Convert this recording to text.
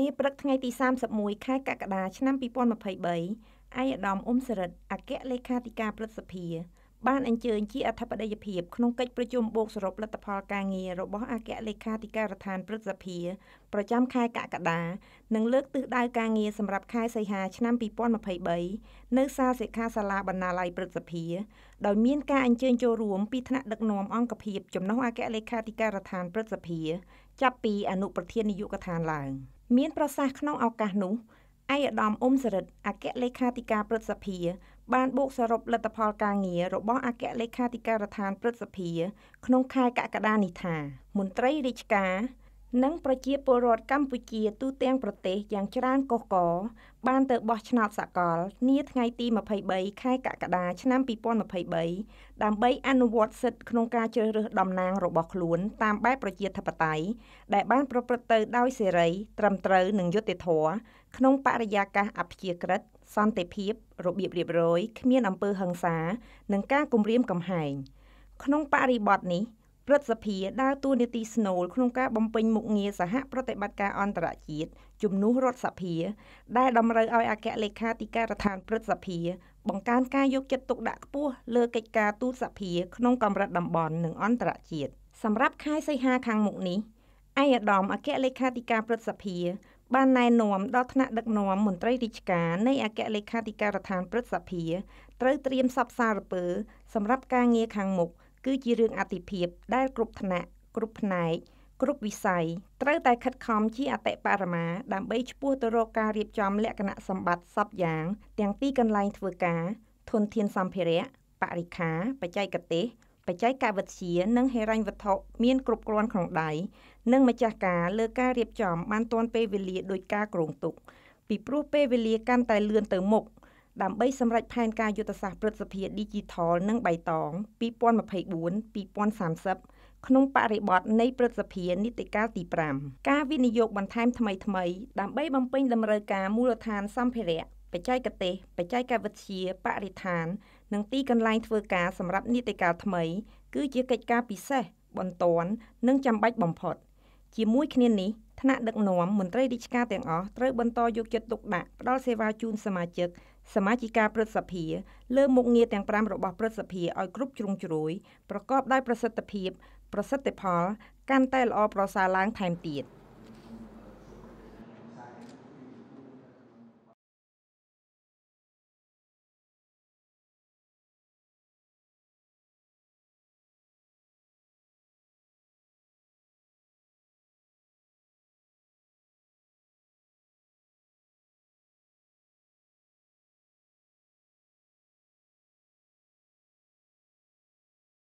នាព្រឹកថ្ងៃទី31ខែកក្កដាឆ្នាំ2023អាយដាមអ៊ុំសរិទ្ធអគ្គលេខាធិការព្រឹទ្ធសភាបានអញ្ជើញជាអធិបតីភាពក្នុងកិច្ចប្រជុំបូកសរុបលទ្ធផលការងាររបស់អគ្គលេខាធិការដ្ឋានព្រឹទ្ធសភាប្រចាំខែកក្កដានិងលើកទិសដៅការងារសម្រាប់ខែសីហាឆ្នាំ2023នៅសាលសិក្ខាសាលាបណ្ណាល័យព្រឹទ្ធសភាដោយមានការអញ្ជើញចូលរួម ពីថ្នាក់ដឹកនាំអង្គភាពចំណុះអគ្គលេខាធិការដ្ឋានព្រឹទ្ធសភា ចាប់ពីអនុប្រធាននាយកដ្ឋានឡើង។មានប្រសាសន៍ក្នុងឱកាសនោះឯកឧត្តមអ៊ុំសរិទ្ធអគ្គលេខាធិការព្រឹទ្ធសភា បានបូកសរុបលទ្ធផលការងាររបស់អគ្គលេខាធិការដ្ឋានព្រឹទ្ធសភាក្នុងខែកក្កដានេះថា មន្ត្រីរាជការនិងប្រជាពលរដ្ឋកម្ពុជាទូទាំងប្រទេសយ៉ាងច្រើនកុះករបានទៅបោះឆ្នោតសកល នាថ្ងៃទី23ខែកក្កដាឆ្នាំ2023ដើម្បីអនុវត្តសិទ្ធិក្នុងការជ្រើសរើសតំណាងរបស់ខ្លួនតាមបែបប្រជាធិបតេយ្យដែលបាន ប្រព្រឹត្តទៅដោយសេរី ត្រឹមត្រូវនិងយុត្តិធម៌ក្នុងបរិយាកាសអព្យាក្រឹតសន្តិភាពរបៀបរៀបរយគ្មានអំពើហិង្សានិងការគំរាមកំហែងក្នុងបរិបទនេះរដ្ឋសភាដើរតួនាទីស្នូលក្នុងការបំពេញមុខងារសហប្រតិបត្តិការអន្តរជាតិជំនួសរដ្ឋសភាដែលតម្រូវឲ្យអគ្គលេខាធិការដ្ឋានព្រឹទ្ធសភាបង្កើនការយកចិត្តទុកដាក់ខ្ពស់លើកិច្ចការទូតសភាក្នុងកម្រិតតំបន់និងអន្តរជាតិសម្រាប់ខែសីហាខាងមុខនេះឯកឧត្តមអគ្គលេខាធិការព្រឹទ្ធសភាបានណែនាំដល់ថ្នាក់ដឹកនាំមន្ត្រីរាជការនៃអគ្គលេខាធិការដ្ឋានព្រឹទ្ធសភាត្រូវត្រៀមសពសារពើសម្រាប់ការងារខាងមុខគឺជារឿងអតិភិបដែលគ្រប់ថ្នាក់គ្រប់ផ្នែកគ្រប់វិស័យត្រូវតែខិតខំជាអតិបរមា ដើម្បីឈ្មោះទៅរកការរៀបចំលក្ខណៈសម្បត្តិសពយ៉ាង ទាំងទីកន្លែងធ្វើការធនធានសម្ភារៈបរិខាបច្ចេកទេសបច្ចេកវិទ្យានិងហិរញ្ញវត្ថុមានគ្រប់គ្រាន់ក្នុងដៃនិងម្ចាស់ការលើការរៀបចំបានទាន់ពេលវេលាដោយការគ្រោងទុកពីព្រោះពេលវេលាកាន់តែលឿនទៅមុខដើម្បីសម្រេចផែនការយុទ្ធសាស្ត្រព្រឹទ្ធសភា Digital និងបៃតង2024-2030ក្នុងបរិបទនៃព្រឹទ្ធសភានីតិកាលទី5ការវិនិយោគបន្ថែមថ្មីថ្មីដើម្បីបំពេញតម្រូវការមូលដ្ឋានសម្ភារៈបច្ចេកទេសបច្ចេកវិទ្យាបរិស្ថាន និងទីកន្លែងធ្វើការសម្រាប់នីតិកាលថ្មី គឺជាកិច្ចការពិសេសបន្ទាន់និងចាំបាច់បំផុត ជាមួយគ្នានេះថ្នាក់ដឹកនាំមន្ត្រីរាជការទាំងអស់ត្រូវបន្តយកចិត្តទុកដាក់ផ្តល់សេវាជូនសមាជិកសមាជិកាព្រឹទ្ធសភាលើមុខងារទាំង5របស់ព្រឹទ្ធសភាឲ្យគ្រប់ជ្រុងជ្រោយប្រកបដោយប្រសិទ្ធភាព ប្រសិទ្ធផល កាន់តែល្អប្រសើរឡើងថែមទៀត